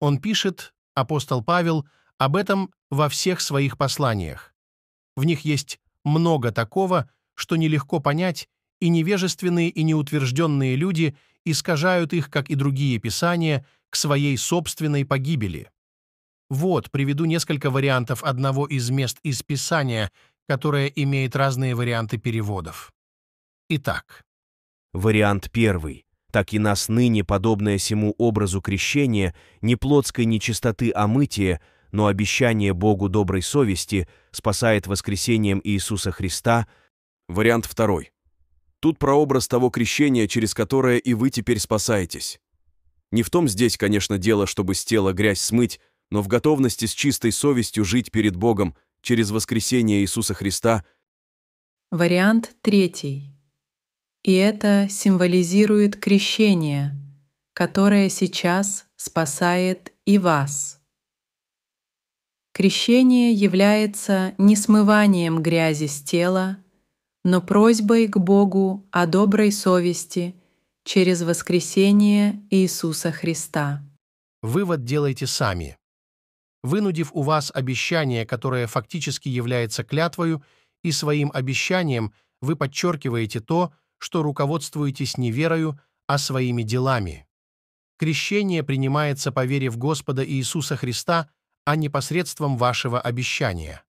Он пишет, апостол Павел, об этом во всех своих посланиях. В них есть много такого, что нелегко понять, и невежественные и неутвержденные люди искажают их, как и другие писания, к своей собственной погибели. Вот, приведу несколько вариантов одного из мест из Писания, которое имеет разные варианты переводов. Итак. Вариант первый так и нас ныне, подобное сему образу крещения, не плотской нечистоты омытия, но обещание Богу доброй совести спасает воскресением Иисуса Христа. Вариант второй. Тут прообраз того крещения, через которое и вы теперь спасаетесь. Не в том здесь, конечно, дело, чтобы с тела грязь смыть, но в готовности с чистой совестью жить перед Богом через воскресение Иисуса Христа. Вариант третий. И это символизирует крещение, которое сейчас спасает и вас. Крещение является не смыванием грязи с тела, но просьбой к Богу о доброй совести через воскресение Иисуса Христа. Вывод делайте сами. Вынудив у вас обещание, которое фактически является клятвою, и своим обещанием вы подчеркиваете то, что руководствуетесь не верою, а своими делами. Крещение принимается по вере в Господа Иисуса Христа, а не посредством вашего обещания.